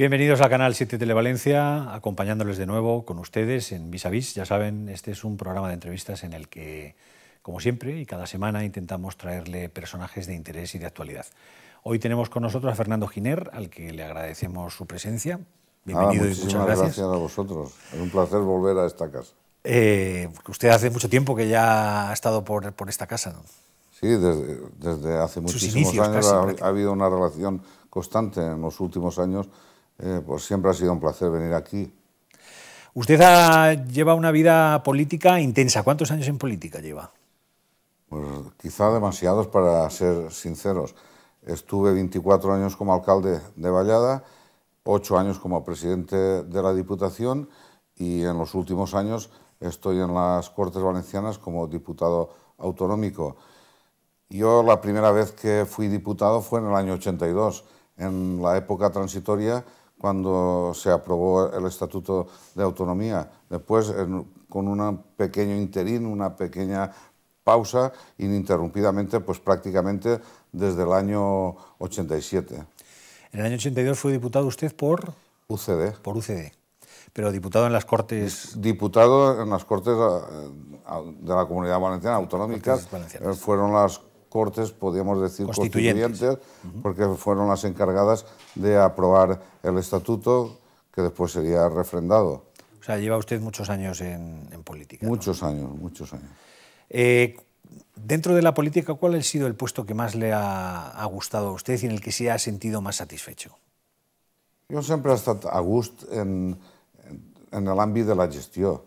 Bienvenidos al canal 7 Televalencia, acompañándoles de nuevo con ustedes en Vis a Vis. Ya saben, este es un programa de entrevistas en el que, como siempre y cada semana, intentamos traerle personajes de interés y de actualidad. Hoy tenemos con nosotros a Fernando Giner, al que le agradecemos su presencia. Bienvenido ah, y muchas gracias. gracias a vosotros. Es un placer volver a esta casa. Eh, usted hace mucho tiempo que ya ha estado por, esta casa, ¿no? Sí, desde, hace muchísimos años ha habido una relación constante en los últimos años eh, pues siempre ha sido un placer venir aquí. Usted lleva una vida política intensa. ¿Cuántos años en política lleva? Pues quizá demasiados para ser sinceros. Estuve 24 años como alcalde de Vallada, 8 años como presidente de la Diputación y en los últimos años estoy en las Cortes Valencianas como diputado autonómico. Yo la primera vez que fui diputado fue en el año 82, en la época transitoria cuando se aprobó el Estatuto de Autonomía. Después, con un pequeño interín, una pequeña pausa, ininterrumpidamente, pues prácticamente desde el año 87. En el año 82 fue diputado usted por... UCD. Por UCD. Pero diputado en las Cortes... Diputado en las Cortes eh, de la Comunidad Valenciana, Autonómica. Eh, fueron las cortes, podríamos decir, constituyentes, porque fueron las encargadas de aprobar el estatuto que después sería refrendado. O sea, lleva usted muchos años en, política. Muchos años, muchos años. Eh, dentro de la política, ¿cuál ha sido el puesto que más le ha, gustado a usted y en el que se ha sentido más satisfecho? Yo siempre he estado a gusto en, el ámbito de la gestión,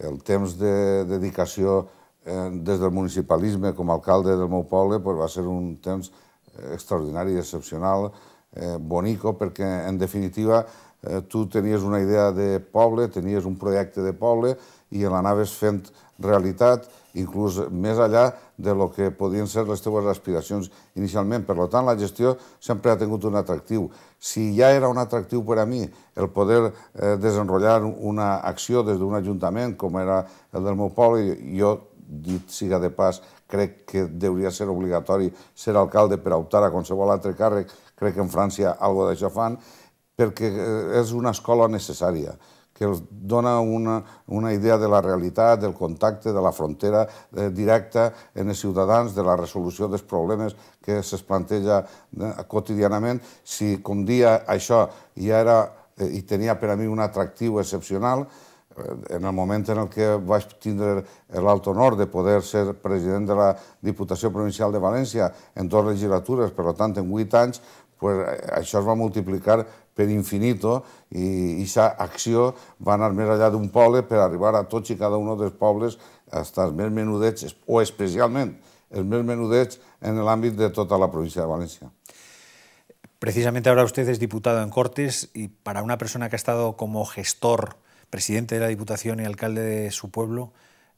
El temps de dedicación Eh, des del municipalisme, com a alcalde del meu poble, pues, va ser un temps eh, extraordinari, excepcional, eh, bonico, perquè en definitiva eh, tu tenies una idea de poble, tenies un projecte de poble i l'anaves fent realitat, inclús més allà de lo que podien ser les teues aspiracions inicialment. Per tant, la gestió sempre ha tingut un atractiu. Si ja era un atractiu per a mi el poder eh, desenrotllar una acció des d'un ajuntament, com era el del meu poble, jo dit siga de pas, crec que hauria ser obligatori ser alcalde per optar a qualsevol altre càrrec, crec que en França alguna cosa d'això fan, perquè eh, és una escola necessària que els dona una, una idea de la realitat, del contacte, de la frontera eh, directa en els ciutadans, de la resolució dels problemes que es planteja eh, quotidianament. Si, com dia, això ja era eh, i tenia per a mi un atractiu excepcional, en el moment en el que vaig tindre l'alt honor de poder ser president de la Diputació Provincial de València en dues legislatures, per tant, en vuit anys, pues, eh, això es va multiplicar per infinito i aquesta acció va anar més allà d'un poble per arribar a tots i cada un dels pobles, fins els més menudets, o especialment els més menudets en l'àmbit de tota la província de València. Precisament ara vostè és diputat en Cortes per a una persona que ha com a gestor presidente de la Diputación y alcalde de su pueblo,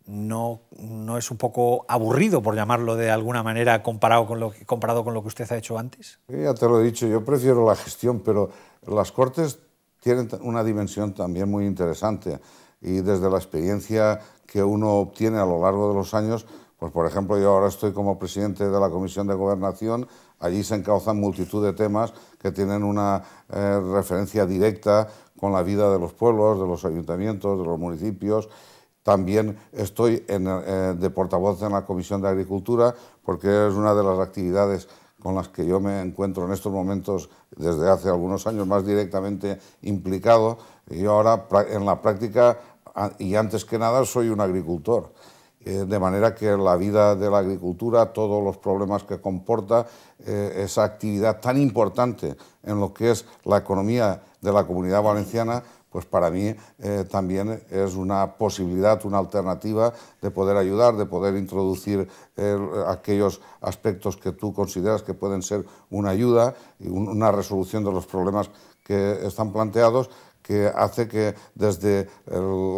no, no es un poco aburrido, por llamarlo de alguna manera, comparado con, lo, comparado con lo que usted ha hecho antes? Ya te lo he dicho, yo prefiero la gestión, pero las Cortes tienen una dimensión también muy interesante y desde la experiencia que uno obtiene a lo largo de los años, pues por ejemplo yo ahora estoy como presidente de la Comisión de Gobernación, Allí se encauzan multitud de temas que tienen una eh, referencia directa con la vida de los pueblos, de los ayuntamientos, de los municipios. También estoy eh, de portavoz en la Comisión de Agricultura porque es una de las actividades con las que yo me encuentro en estos momentos desde hace algunos años más directamente implicado y ahora en la práctica y antes que nada soy un agricultor. Eh, de manera que la vida de la agricultura, todos los problemas que comporta eh, esa actividad tan importante en lo que es la economía de la comunidad valenciana, pues para mí eh, también es una posibilidad, una alternativa de poder ayudar, de poder introducir aquellos aspectos que tú consideras que pueden ser una ayuda y una resolución de los problemas que están planteados que hace que desde eh,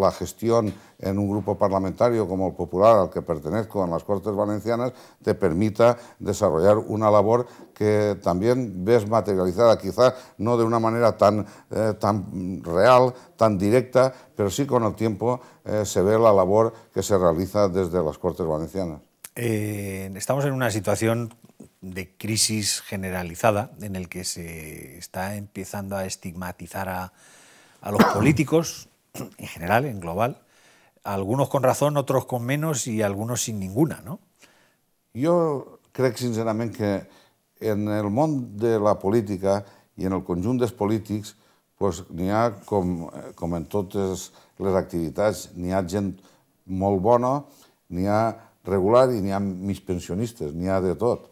la gestión en un grupo parlamentario como el Popular, al que pertenezco en las Cortes Valencianas, te permita desarrollar una labor que también ves materializada, quizás no de una manera tan, eh, tan real, tan directa, pero sí con el tiempo eh, se ve la labor que se realiza desde las Cortes Valencianas. estamos en una situación de crisis generalizada en el que se está empezando a estigmatizar a a los políticos, en general, en global, algunos con razón, otros con menos i algunos sin ninguna, no? Jo crec sincerament que en el món de la política i en el conjunt dels polítics pues, n'hi ha, com, eh, com en totes les activitats, n'hi ha gent molt bona, n'hi ha regular i n'hi ha mig pensionistes, n'hi ha de tot.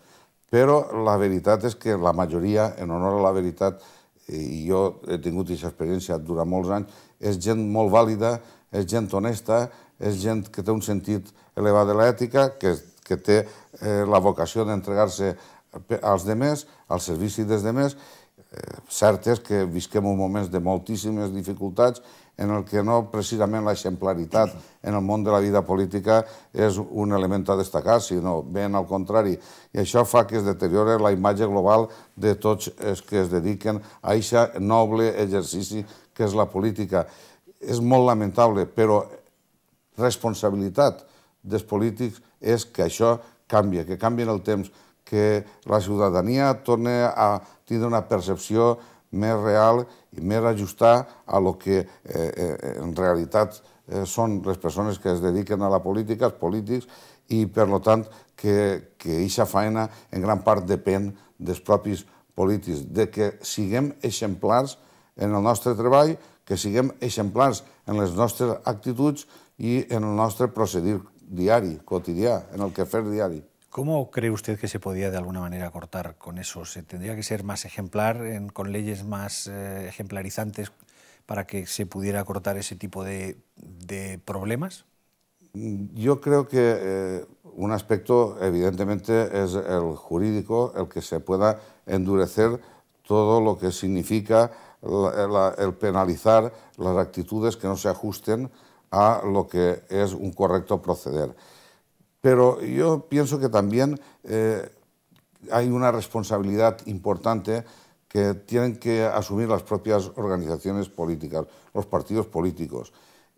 Però la veritat és que la majoria, en honor a la veritat, i jo he tingut aquesta experiència durant molts anys, és gent molt vàlida, és gent honesta, és gent que té un sentit elevat de l'ètica, que, que té eh, la vocació d'entregar-se als demés, al servici dels demés. Eh, cert és que visquem un moments de moltíssimes dificultats en el que no precisament l'exemplaritat en el món de la vida política és un element a destacar, sinó ben al contrari. I això fa que es deteriore la imatge global de tots els que es dediquen a aquest noble exercici que és la política. És molt lamentable, però responsabilitat dels polítics és que això canvi, que en el temps, que la ciutadania torni a tindre una percepció més real i més ajustar a lo que eh, eh, eh en realitat eh, són les persones que es dediquen a la política, els polítics, i per tant que, que eixa feina en gran part depèn dels propis polítics, de que siguem exemplars en el nostre treball, que siguem exemplars en les nostres actituds i en el nostre procedir diari, quotidià, en el que fer diari. ¿Cómo cree usted que se podía de alguna manera cortar con eso? ¿Se tendría que ser más ejemplar, con leyes más eh, ejemplarizantes para que se pudiera cortar ese tipo de, problemas? Yo creo que eh, un aspecto evidentemente es el jurídico, el que se pueda endurecer todo lo que significa el penalizar las actitudes que no se ajusten a lo que es un correcto proceder. Pero yo pienso que también eh, hay una responsabilidad importante que tienen que asumir las propias organizaciones políticas, los partidos políticos,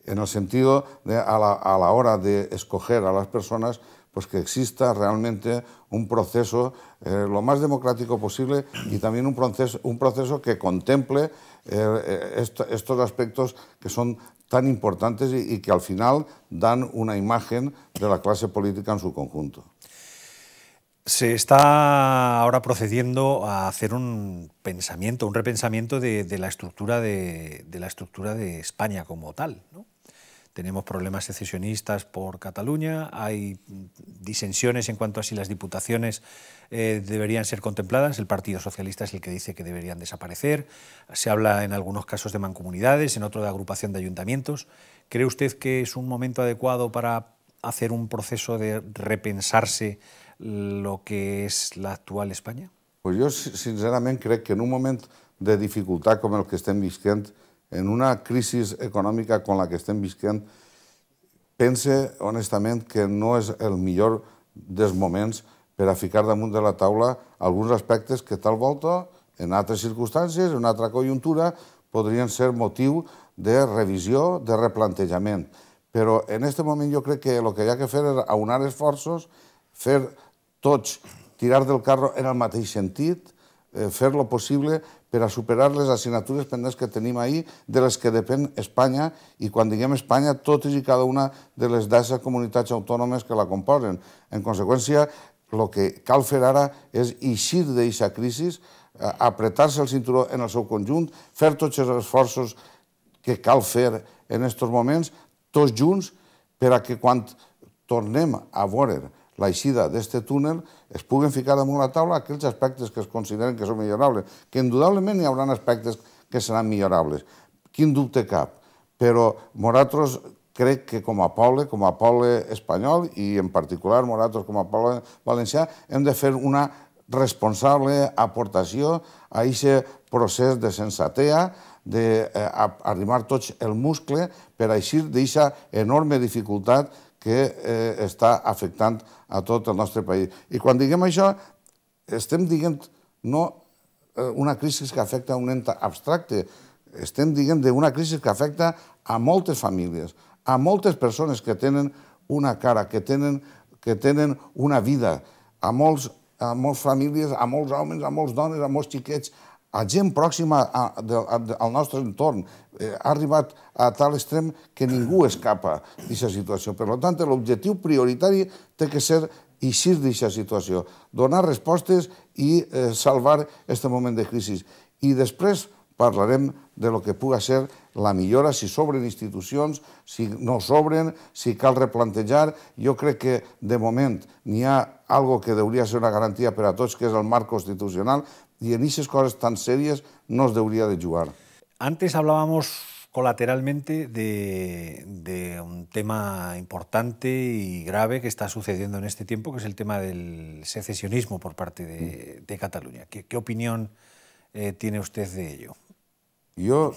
en el sentido de a la, hora de escoger a las personas, pues que exista realmente un proceso eh, lo más democrático posible y también un proceso, un proceso que contemple eh, estos aspectos que son tan importantes y, que al final dan una imagen de la clase política en su conjunto. Se está ahora procediendo a hacer un pensamiento, un repensamiento de, la estructura de, de, la estructura de España como tal. ¿no? tenemos problemas secesionistas por Cataluña, hay disensiones en cuanto a si las diputaciones eh, deberían ser contempladas, el Partido Socialista es el que dice que deberían desaparecer, se habla en algunos casos de mancomunidades, en otros de agrupación de ayuntamientos. ¿Cree usted que es un momento adecuado para hacer un proceso de repensarse lo que es la actual España? Pues yo sinceramente creo que en un momento de dificultad como el que estamos viviendo en una crisi econòmica com la que estem visquent, pense honestament que no és el millor dels moments per a ficar damunt de la taula alguns aspectes que tal volta, en altres circumstàncies, en una altra conjuntura, podrien ser motiu de revisió, de replantejament. Però en aquest moment jo crec que el que hi ha que fer és aunar esforços, fer tots tirar del carro en el mateix sentit, eh, fer lo possible per a superar les assignatures pendents que tenim ahir de les que depèn Espanya i quan diguem Espanya, totes i cada una de les 10 comunitats autònomes que la componen. En conseqüència, el que cal fer ara és eixir d'aquesta crisi, eh, apretar-se el cinturó en el seu conjunt, fer tots els esforços que cal fer en aquests moments, tots junts, per a que quan tornem a veure l'eixida d'aquest túnel es puguen ficar damunt la taula aquells aspectes que es consideren que són millorables, que indudablement hi haurà aspectes que seran millorables. Quin dubte cap. Però nosaltres crec que com a poble, com a poble espanyol i en particular nosaltres com a poble valencià, hem de fer una responsable aportació a aquest procés de sensatea, d'arrimar eh, tots el muscle per eixir d'aquesta enorme dificultat que eh, està afectant a tot el nostre país. I quan diguem això, estem dient no eh, una crisi que afecta un ente abstracte, estem dient d'una crisi que afecta a moltes famílies, a moltes persones que tenen una cara, que tenen, que tenen una vida, a molts a moltes famílies, a molts homes, a molts dones, a molts xiquets, a gent pròxima a, de, a, de, al nostre entorn. Eh, ha arribat a tal extrem que ningú escapa d'aquesta situació. Per tant, l'objectiu prioritari té que ser eixir d'aquesta situació, donar respostes i eh, salvar aquest moment de crisi. I després parlarem de lo que puga ser la millora, si s'obren institucions, si no s'obren, si cal replantejar. Jo crec que, de moment, n'hi ha algo que hauria ser una garantia per a tots, que és el marc constitucional, ...y en esas cosas tan serias nos debería de jugar. Antes hablábamos colateralmente de, un tema importante y grave que está sucediendo en este tiempo, que es el tema del secesionismo por parte de, mm. Cataluña. ¿Qué, opinión eh, tiene usted de ello? Yo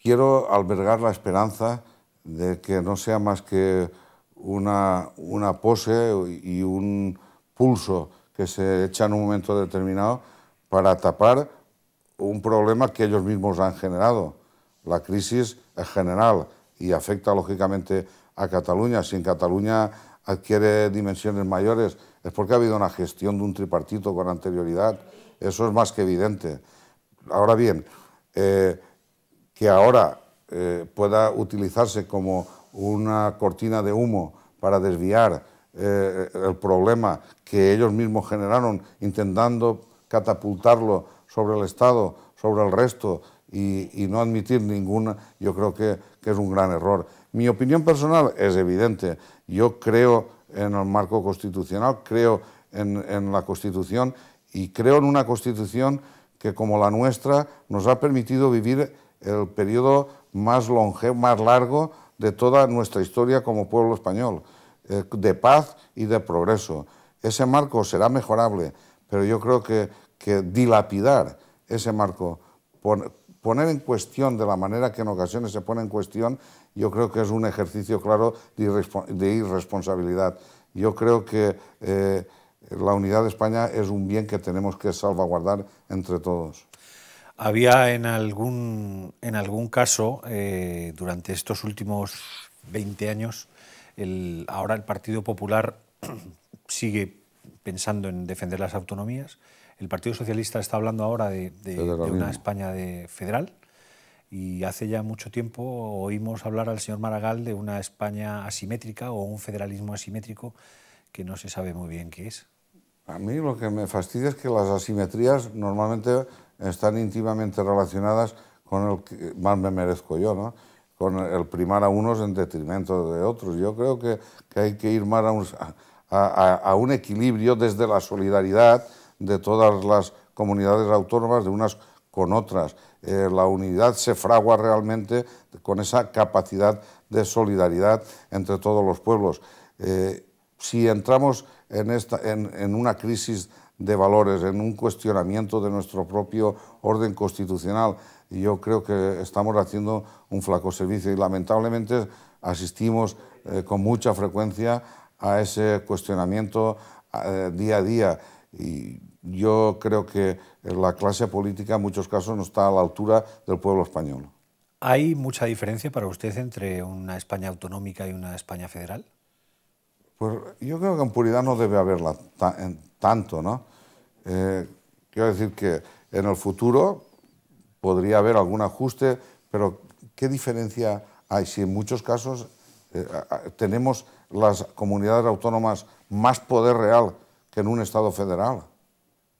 quiero albergar la esperanza de que no sea más que una, una pose y un pulso que se echa en un momento determinado para tapar un problema que ellos mismos han generado. La crisis es general y afecta lógicamente a Cataluña. Si en Cataluña adquiere dimensiones mayores es porque ha habido una gestión de un tripartito con anterioridad. Eso es más que evidente. Ahora bien, eh, que ahora eh, pueda utilizarse como una cortina de humo para desviar eh, el problema que ellos mismos generaron intentando catapultarlo sobre el Estado, sobre el resto y, no admitir ninguna, yo creo que, es un gran error. Mi opinión personal es evidente. Yo creo en el marco constitucional, creo en, la Constitución y creo en una Constitución que, como la nuestra, nos ha permitido vivir el periodo más longe, más largo de toda nuestra historia como pueblo español. Eh, de paz y de progreso. Ese marco será mejorable, pero yo creo que, dilapidar ese marco, poner en cuestión de la manera que en ocasiones se pone en cuestión, yo creo que es un ejercicio claro de, irresponsabilidad. Yo creo que eh, la unidad de España es un bien que tenemos que salvaguardar entre todos. Había en algún, algún caso, eh, durante estos últimos 20 años, ahora el Partido Popular sigue pensando en defender las autonomías. El Partido Socialista está hablando ahora de, una España de federal. Y hace ya mucho tiempo oímos hablar al señor Maragall de una España asimétrica o un federalismo asimétrico que no se sabe muy bien qué es. A mí lo que me fastidia es que las asimetrías normalmente están íntimamente relacionadas con el que más me merezco yo, ¿no? con el primar a unos en detrimento de otros. Yo creo que, hay que ir más a un, equilibrio desde la solidaridad de todas las comunidades autónomas, de unas con otras. Eh, la unidad se fragua realmente con esa capacidad de solidaridad entre todos los pueblos. Eh, si entramos en, esta, en, una crisis de valores, en un cuestionamiento de nuestro propio orden constitucional. Y yo creo que estamos haciendo un flaco servicio y lamentablemente asistimos eh, con mucha frecuencia a ese cuestionamiento eh, día a día. Y yo creo que la clase política en muchos casos no está a la altura del pueblo español. ¿Hay mucha diferencia para usted entre una España autonómica y una España federal? Pues yo creo que en puridad no debe haberla tanto, ¿no? Eh, quiero decir que en el futuro podría haber algún ajuste, pero ¿qué diferencia hay si en muchos casos eh, tenemos las comunidades autónomas más poder real que en un Estado federal?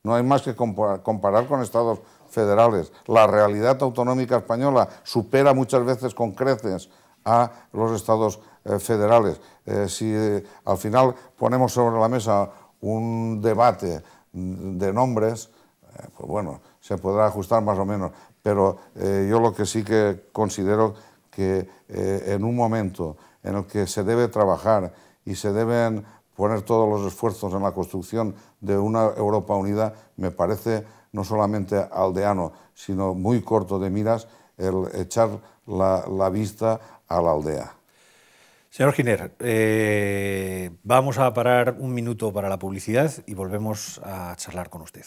No hay más que comparar con estados federales. La realidad autonómica española supera muchas veces con creces a los estados eh, federales. Eh, si eh, al final ponemos sobre la mesa un debate mm, de nombres, pues bueno, se podrá ajustar más o menos. Pero yo lo que sí que considero que en un momento en el que se debe trabajar y se deben poner todos los esfuerzos en la construcción de una Europa unida, me parece no solamente aldeano, sino muy corto de miras el echar la, vista a la aldea. Señor Giner, eh, vamos a parar un minuto para la publicidad y volvemos a charlar con usted.